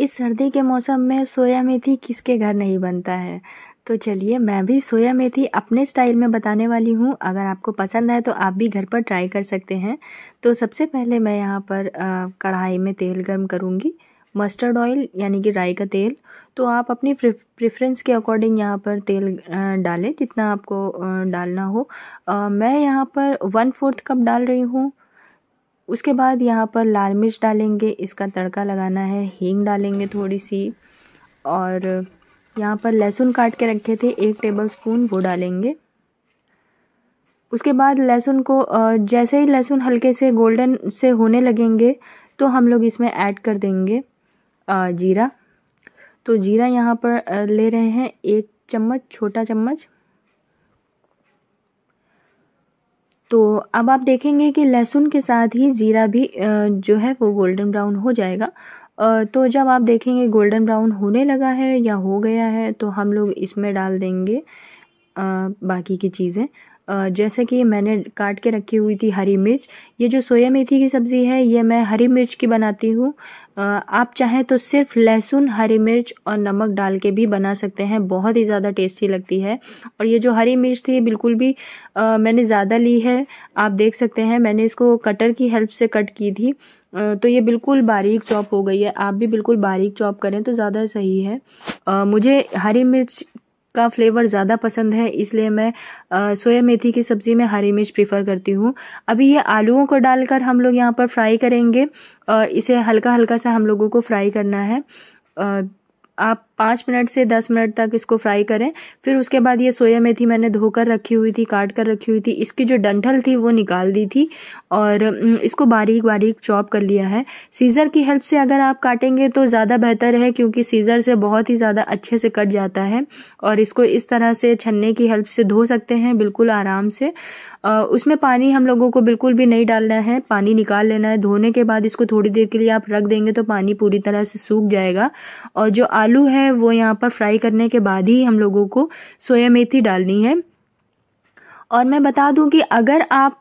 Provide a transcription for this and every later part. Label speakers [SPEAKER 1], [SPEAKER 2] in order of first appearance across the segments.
[SPEAKER 1] इस सर्दी के मौसम में सोया मेथी किसके घर नहीं बनता है तो चलिए मैं भी सोया मेथी अपने स्टाइल में बताने वाली हूँ अगर आपको पसंद है तो आप भी घर पर ट्राई कर सकते हैं तो सबसे पहले मैं यहाँ पर कढ़ाई में तेल गर्म करूँगी मस्टर्ड ऑयल यानी कि राई का तेल तो आप अपनी प्रेफरेंस के अकॉर्डिंग यहाँ पर तेल डालें जितना आपको डालना हो मैं यहाँ पर वन फोर्थ कप डाल रही हूँ उसके बाद यहाँ पर लाल मिर्च डालेंगे इसका तड़का लगाना है हींग डालेंगे थोड़ी सी और यहाँ पर लहसुन काट के रखे थे एक टेबल स्पून वो डालेंगे उसके बाद लहसुन को जैसे ही लहसुन हल्के से गोल्डन से होने लगेंगे तो हम लोग इसमें ऐड कर देंगे जीरा तो जीरा यहाँ पर ले रहे हैं एक चम्मच छोटा चम्मच तो अब आप देखेंगे कि लहसुन के साथ ही ज़ीरा भी जो है वो गोल्डन ब्राउन हो जाएगा तो जब आप देखेंगे गोल्डन ब्राउन होने लगा है या हो गया है तो हम लोग इसमें डाल देंगे बाकी की चीज़ें जैसे कि मैंने काट के रखी हुई थी हरी मिर्च ये जो सोया मेथी की सब्ज़ी है ये मैं हरी मिर्च की बनाती हूँ आप चाहें तो सिर्फ लहसुन हरी मिर्च और नमक डाल के भी बना सकते हैं बहुत ही ज़्यादा टेस्टी लगती है और ये जो हरी मिर्च थी बिल्कुल भी आ, मैंने ज़्यादा ली है आप देख सकते हैं मैंने इसको कटर की हेल्प से कट की थी आ, तो ये बिल्कुल बारीक चॉप हो गई है आप भी बिल्कुल बारीक चॉप करें तो ज़्यादा सही है आ, मुझे हरी मिर्च का फ्लेवर ज़्यादा पसंद है इसलिए मैं सोया मेथी की सब्ज़ी में हरी मिर्च प्रीफर करती हूँ अभी ये आलूओं को डालकर हम लोग यहाँ पर फ्राई करेंगे इसे हल्का हल्का सा हम लोगों को फ्राई करना है आप पाँच मिनट से दस मिनट तक इसको फ्राई करें फिर उसके बाद ये सोया मेथी मैंने धोकर रखी हुई थी काट कर रखी हुई थी इसकी जो डंठल थी वो निकाल दी थी और इसको बारीक बारीक चॉप कर लिया है सीज़र की हेल्प से अगर आप काटेंगे तो ज़्यादा बेहतर है क्योंकि सीज़र से बहुत ही ज़्यादा अच्छे से कट जाता है और इसको इस तरह से छन्ने की हेल्प से धो सकते हैं बिल्कुल आराम से उसमें पानी हम लोगों को बिल्कुल भी नहीं डालना है पानी निकाल लेना है धोने के बाद इसको थोड़ी देर के लिए आप रख देंगे तो पानी पूरी तरह से सूख जाएगा और जो आलू आलू है वो यहाँ पर फ्राई करने के बाद ही हम लोगों को सोया मेथी डालनी है और मैं बता दूं कि अगर आप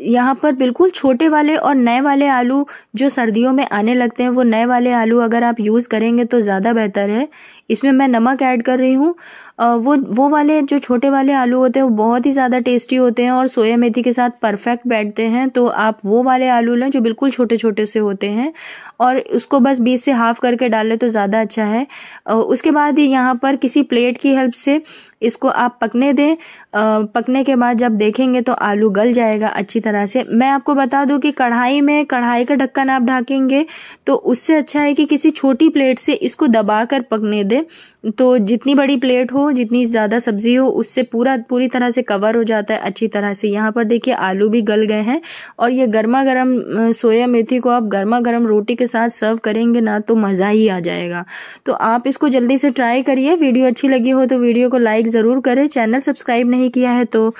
[SPEAKER 1] यहाँ पर बिल्कुल छोटे वाले और नए वाले आलू जो सर्दियों में आने लगते हैं वो नए वाले आलू अगर आप यूज़ करेंगे तो ज़्यादा बेहतर है इसमें मैं नमक ऐड कर रही हूँ वो वो वाले जो छोटे वाले आलू होते हैं वो बहुत ही ज़्यादा टेस्टी होते हैं और सोया मेथी के साथ परफेक्ट बैठते हैं तो आप वो वाले आलू लें जो बिल्कुल छोटे छोटे से होते हैं और उसको बस बीस से हाफ करके डाल लें तो ज़्यादा अच्छा है उसके बाद यहाँ पर किसी प्लेट की हेल्प से इसको आप पकने दें पकने के बाद जब देखेंगे तो आलू गल जाएगा अच्छी तरह से मैं आपको बता दूँ कि कढ़ाई में कढ़ाई का ढक्कन आप ढाकेंगे तो उससे अच्छा है कि किसी छोटी प्लेट से इसको दबा पकने दें दें तो जितनी बड़ी प्लेट हो जितनी ज़्यादा सब्ज़ी हो उससे पूरा पूरी तरह से कवर हो जाता है अच्छी तरह से यहाँ पर देखिए आलू भी गल गए हैं और ये गर्मा गर्म सोया मेथी को आप गर्मा गर्म रोटी के साथ सर्व करेंगे ना तो मज़ा ही आ जाएगा तो आप इसको जल्दी से ट्राई करिए वीडियो अच्छी लगी हो तो वीडियो को लाइक ज़रूर करें चैनल सब्सक्राइब नहीं किया है तो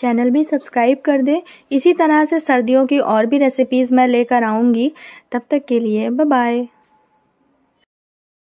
[SPEAKER 1] चैनल भी सब्सक्राइब कर दें इसी तरह से सर्दियों की और भी रेसिपीज़ मैं लेकर आऊँगी तब तक के लिए बाय